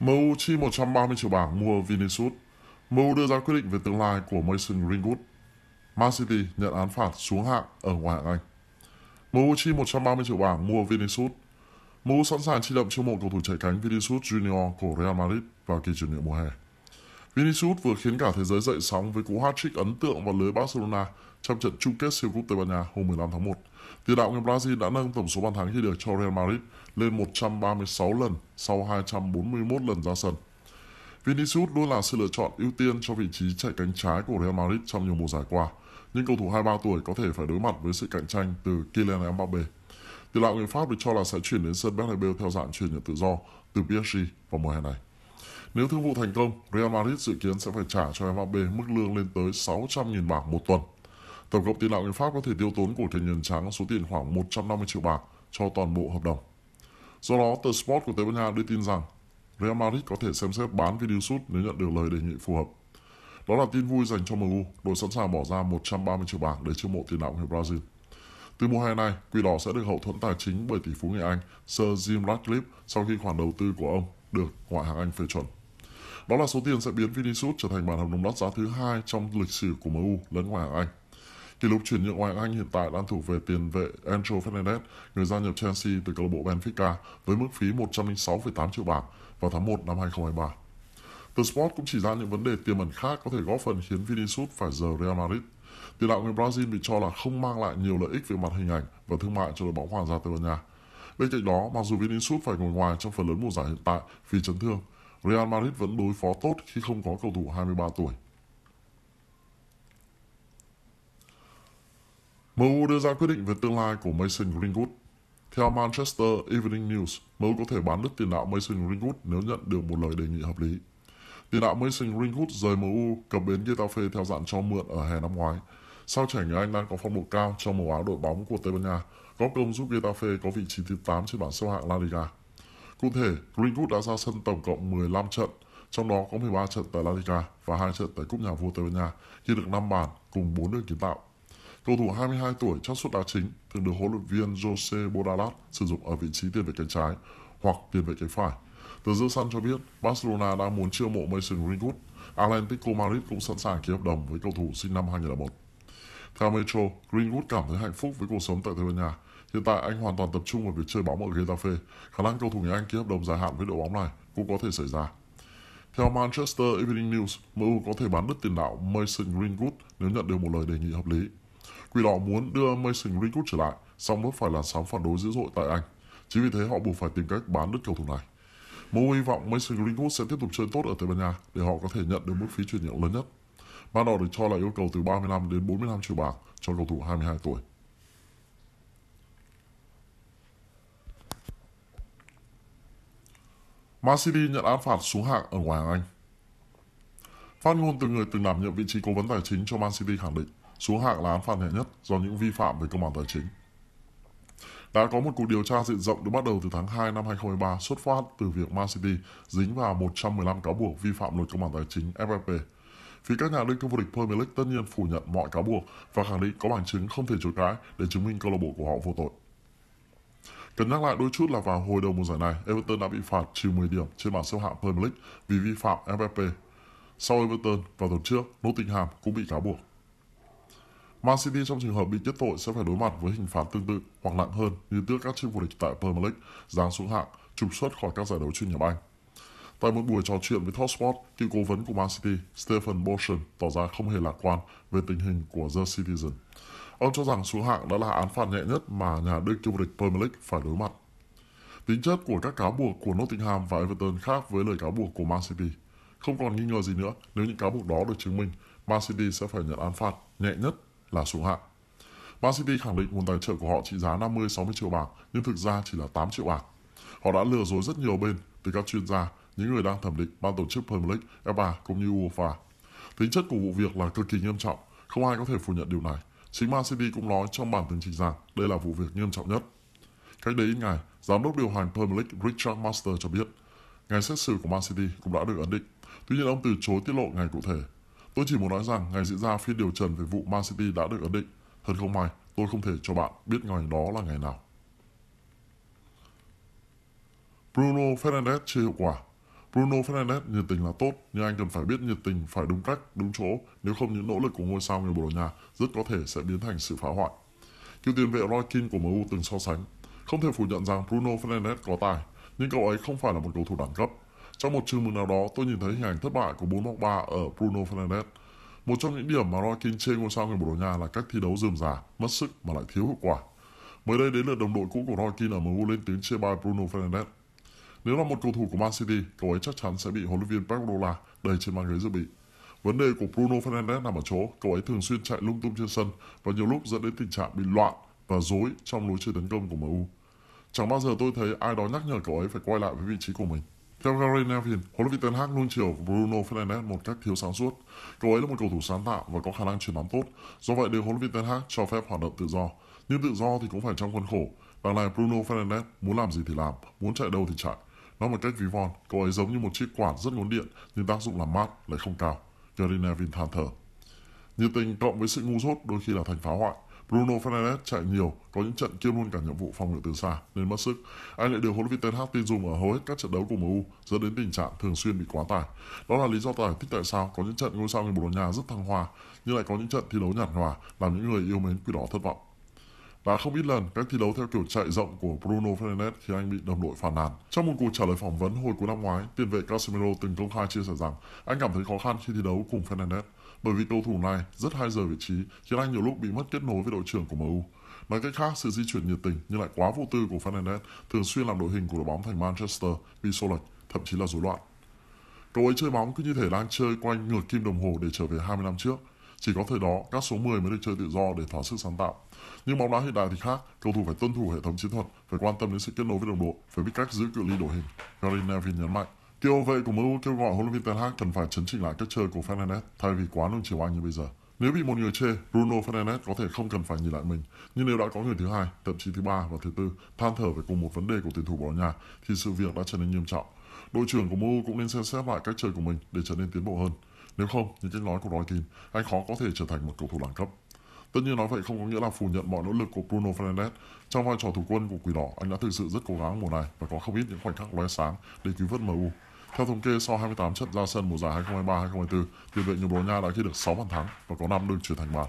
MU chi 130 triệu bảng mua Vinicius. MU đưa ra quyết định về tương lai của Mason Greenwood. Man City nhận án phạt xuống hạng ở ngoại hạng Anh. MU chi 130 triệu bảng mua Vinicius. MU sẵn sàng chi đậm chiêu mộ cầu thủ chạy cánh Vinicius Junior của Real Madrid vào kỳ chuyển nhượng mùa hè. Vinicius vừa khiến cả thế giới dậy sóng với cú hat-trick ấn tượng vào lưới Barcelona trong trận chung kết siêu cúp Tây Ban Nha hôm 15 tháng 1 Tiền đạo người Brazil đã nâng tổng số bàn thắng ghi được cho Real Madrid lên 136 lần sau 241 lần ra sân. Vinicius luôn là sự lựa chọn ưu tiên cho vị trí chạy cánh trái của Real Madrid trong nhiều mùa giải qua, nhưng cầu thủ 23 tuổi có thể phải đối mặt với sự cạnh tranh từ Kylian Mbappe. Tiền đạo người Pháp được cho là sẽ chuyển đến sân Bernabeu theo dạng chuyển nhượng tự do từ PSG vào mùa hè này. Nếu thương vụ thành công, Real Madrid dự kiến sẽ phải trả cho Mbappe mức lương lên tới 600.000 bảng một tuần – Tổng cộng tiền đạo người Pháp có thể tiêu tốn của thành nhân trắng số tiền khoảng 150 triệu bảng cho toàn bộ hợp đồng. Do đó, tờ Sport của Tây Ban Nha đưa tin rằng Real Madrid có thể xem xét bán Vinicius nếu nhận được lời đề nghị phù hợp. Đó là tin vui dành cho MU, đội sẵn sàng bỏ ra 130 triệu bảng để chiêu mộ tiền đạo người Brazil. Từ mùa hè này, Quỷ Đỏ sẽ được hậu thuẫn tài chính bởi tỷ phú người Anh Sir Jim Ratcliffe sau khi khoản đầu tư của ông được Ngoại hạng Anh phê chuẩn. Đó là số tiền sẽ biến Vinicius trở thành bản hợp đồng đắt giá thứ hai trong lịch sử của MU lẫn Ngoại hạng Anh. Kỷ lục chuyển nhượng ngoại hạng Anh hiện tại đang thuộc về tiền vệ Enzo Fernandez, người gia nhập Chelsea từ câu lạc bộ Benfica với mức phí 106,8 triệu bảng vào tháng 1 năm 2023. The Sport cũng chỉ ra những vấn đề tiềm ẩn khác có thể góp phần khiến Vinicius phải rời Real Madrid. Tiền đạo người Brazil bị cho là không mang lại nhiều lợi ích về mặt hình ảnh và thương mại cho đội bóng Hoàng gia Tây Ban Nha. Bên cạnh đó, mặc dù Vinicius phải ngồi ngoài trong phần lớn mùa giải hiện tại vì chấn thương, Real Madrid vẫn đối phó tốt khi không có cầu thủ 23 tuổi. MU đưa ra quyết định về tương lai của Mason Greenwood. Theo Manchester Evening News, MU có thể bán đứt tiền đạo Mason Greenwood nếu nhận được một lời đề nghị hợp lý. Tiền đạo Mason Greenwood rời MU cập bến Getafe theo dạng cho mượn ở hè năm ngoái. Sao trẻ người Anh đang có phong độ cao trong màu áo đội bóng của Tây Ban Nha, góp công giúp Getafe có vị trí thứ 8 trên bảng xếp hạng La Liga. Cụ thể, Greenwood đã ra sân tổng cộng 15 trận, trong đó có 13 trận tại La Liga và 2 trận tại Cúp Nhà vua Tây Ban Nha, ghi được 5 bàn cùng 4 đường kiến tạo. Cầu thủ 22 tuổi chắc sút đá chính thường được huấn luyện viên Jose Bodalat sử dụng ở vị trí tiền vệ cánh trái hoặc tiền vệ cánh phải. Tờ giữa săn cho biết Barcelona đang muốn chiêu mộ Mason Greenwood. Atlético Madrid cũng sẵn sàng ký hợp đồng với cầu thủ sinh năm 2001. Theo Metro, Greenwood cảm thấy hạnh phúc với cuộc sống tại Tây Ban Nha. Hiện tại anh hoàn toàn tập trung vào việc chơi bóng ở Getafe. Khả năng cầu thủ người Anh ký hợp đồng dài hạn với đội bóng này cũng có thể xảy ra. Theo Manchester Evening News, MU có thể bán đứt tiền đạo Mason Greenwood nếu nhận được một lời đề nghị hợp lý. Quỷ đỏ muốn đưa Mason Greenwood trở lại, song vấp phải làn sóng phản đối dữ dội tại Anh. Chính vì thế họ buộc phải tìm cách bán đứt cầu thủ này. Mô hy vọng Mason Greenwood sẽ tiếp tục chơi tốt ở Tây Ban Nha để họ có thể nhận được mức phí chuyển nhượng lớn nhất. Ban đầu được cho là yêu cầu từ 35 đến 45 triệu bảng cho cầu thủ 22 tuổi. Man City nhận án phạt xuống hạng ở ngoài hàng Anh. Phát ngôn từ người từng đảm nhiệm vị trí cố vấn tài chính cho Man City khẳng định xuống hạng là án phạt nhẹ nhất do những vi phạm về công bằng tài chính. Đã có một cuộc điều tra diện rộng được bắt đầu từ tháng 2 năm 2023 xuất phát từ việc Man City dính vào 115 cáo buộc vi phạm luật công bằng tài chính FFP. Phía các nhà đương kim vô địch Premier League tất nhiên phủ nhận mọi cáo buộc và khẳng định có bằng chứng không thể chối cãi để chứng minh câu lạc bộ của họ vô tội. Cần nhắc lại đôi chút là vào hồi đầu mùa giải này, Everton đã bị phạt trừ 10 điểm trên bảng xếp hạng Premier League vì vi phạm FFP. Sau Everton vào tuần trước, Nottingham cũng bị cáo buộc. Man City trong trường hợp bị kết tội sẽ phải đối mặt với hình phạt tương tự hoặc nặng hơn như tước các chức vô địch tại Premier League, giáng xuống hạng, trục xuất khỏi các giải đấu chuyên nghiệp Anh. Tại một buổi trò chuyện với Totsport, cựu cố vấn của Man City Stephen Bolton tỏ ra không hề lạc quan về tình hình của The Citizen. Ông cho rằng xuống hạng đã là án phạt nhẹ nhất mà nhà đương kim vô địch Premier League phải đối mặt. Tính chất của các cáo buộc của Nottingham và Everton khác với lời cáo buộc của Man City. Không còn nghi ngờ gì nữa, nếu những cáo buộc đó được chứng minh, Man City sẽ phải nhận án phạt nhẹ nhất là xuống hạng. Man City khẳng định nguồn tài trợ của họ trị giá 50-60 triệu bảng, nhưng thực ra chỉ là 8 triệu bảng. Họ đã lừa dối rất nhiều bên, từ các chuyên gia, những người đang thẩm định ban tổ chức Premier League, FA cũng như UEFA. Tính chất của vụ việc là cực kỳ nghiêm trọng, không ai có thể phủ nhận điều này. Chính Man City cũng nói trong bản tường trình rằng đây là vụ việc nghiêm trọng nhất. Cách đây ít ngày, giám đốc điều hành Premier League Richard Master cho biết, ngày xét xử của Man City cũng đã được ấn định. Tuy nhiên ông từ chối tiết lộ ngày cụ thể Tôi chỉ muốn nói rằng ngày diễn ra phiên điều trần về vụ Man City đã được ấn định. Thật không may, tôi không thể cho bạn biết ngày đó là ngày nào. Bruno Fernandes chưa hiệu quả Bruno Fernandes nhiệt tình là tốt, nhưng anh cần phải biết nhiệt tình phải đúng cách, đúng chỗ, nếu không những nỗ lực của ngôi sao người Bồ Đào Nha rất có thể sẽ biến thành sự phá hoại. Cựu tiền vệ Roy Keane của MU từng so sánh, không thể phủ nhận rằng Bruno Fernandes có tài, nhưng cậu ấy không phải là một cầu thủ đẳng cấp. Trong một trường mực nào đó, tôi nhìn thấy hình ảnh thất bại của 4 hoặc 3 ở Bruno Fernandes. Một trong những điểm mà Roy King chê ngôi sao người Bồ Đào Nha là cách thi đấu dườm già, mất sức mà lại thiếu hiệu quả. Mới đây đến lượt đồng đội cũ của Roy King ở MU lên tiếng chê bai Bruno Fernandes. Nếu là một cầu thủ của Man City, cậu ấy chắc chắn sẽ bị huấn luyện viên Pep Guardiola đẩy trên băng ghế dự bị. Vấn đề của Bruno Fernandes nằm ở chỗ cậu ấy thường xuyên chạy lung tung trên sân và nhiều lúc dẫn đến tình trạng bị loạn và rối trong lối chơi tấn công của MU. Chẳng bao giờ tôi thấy ai đó nhắc nhở cậu ấy phải quay lại với vị trí của mình. Theo Gary Neville, huấn luyện viên Ten Hag luôn chiều Bruno Fernandes một cách thiếu sáng suốt. Cậu ấy là một cầu thủ sáng tạo và có khả năng chuyển bóng tốt, do vậy được huấn luyện viên Ten Hag cho phép hoạt động tự do. Nhưng tự do thì cũng phải trong khuôn khổ. Đằng này Bruno Fernandes muốn làm gì thì làm, muốn chạy đâu thì chạy. Nói một cách ví von, cậu ấy giống như một chiếc quạt rất ngốn điện nhưng tác dụng làm mát lại không cao. Gary Neville than thở. Nhiệt tình cộng với sự ngu dốt đôi khi là thành phá hoại. Bruno Fernandes chạy nhiều, có những trận kiêm luôn cả nhiệm vụ phòng ngự từ xa nên mất sức. Anh lại được huấn luyện viên Ten Hag tin dùng ở hầu hết các trận đấu của MU dẫn đến tình trạng thường xuyên bị quá tải. Đó là lý do giải thích tại sao có những trận ngôi sao người Bồ Đào Nha rất thăng hoa nhưng lại có những trận thi đấu nhạt nhòa làm những người yêu mến quỷ đỏ thất vọng. Và không ít lần, các thi đấu theo kiểu chạy rộng của Bruno Fernandes khi anh bị đồng đội phản nàn. Trong một cuộc trả lời phỏng vấn hồi cuối năm ngoái, tiền vệ Casemiro từng công khai chia sẻ rằng anh cảm thấy khó khăn khi thi đấu cùng Fernandes bởi vì cầu thủ này rất hay rời vị trí khiến anh nhiều lúc bị mất kết nối với đội trưởng của MU. Nói cách khác, sự di chuyển nhiệt tình nhưng lại quá vô tư của Fernandes thường xuyên làm đội hình của đội bóng thành Manchester bị xô lệch, thậm chí là rối loạn. Cậu ấy chơi bóng cứ như thể đang chơi quanh ngược kim đồng hồ để trở về 20 năm trước. Chỉ có thời đó, các số 10 mới được chơi tự do để thỏa sức sáng tạo. Nhưng bóng đá hiện đại thì khác, cầu thủ phải tuân thủ hệ thống chiến thuật, phải quan tâm đến sự kết nối với đồng đội, phải biết cách giữ cự ly đội hình. Gary Neville nhấn mạnh của MU kêu gọi huấn luyện viên Ten Hag cần phải chấn chỉnh lại cách chơi của Fernandes thay vì quá nung chiều anh như bây giờ. Nếu bị một người chê, Bruno Fernandes có thể không cần phải nhìn lại mình. Nhưng nếu đã có người thứ hai, thậm chí thứ ba và thứ tư than thở về cùng một vấn đề của tuyển thủ Bồ Nhà thì sự việc đã trở nên nghiêm trọng. Đội trưởng của MU cũng nên xem xét lại cách chơi của mình để trở nên tiến bộ hơn. Nếu không, những cách nói của Roy Keane, anh khó có thể trở thành một cầu thủ đẳng cấp. Tất nhiên nói vậy không có nghĩa là phủ nhận mọi nỗ lực của Bruno Fernandes. Trong vai trò thủ quân của Quỷ Đỏ, anh đã thực sự rất cố gắng mùa này và có không ít những khoảnh khắc lóe sáng để cứu vớt MU. Theo thống kê sau 28 trận ra sân mùa giải 2023-2024, tiền vệ người Bồ Nha đã ghi được 6 bàn thắng và có 5 đường chuyển thành bàn.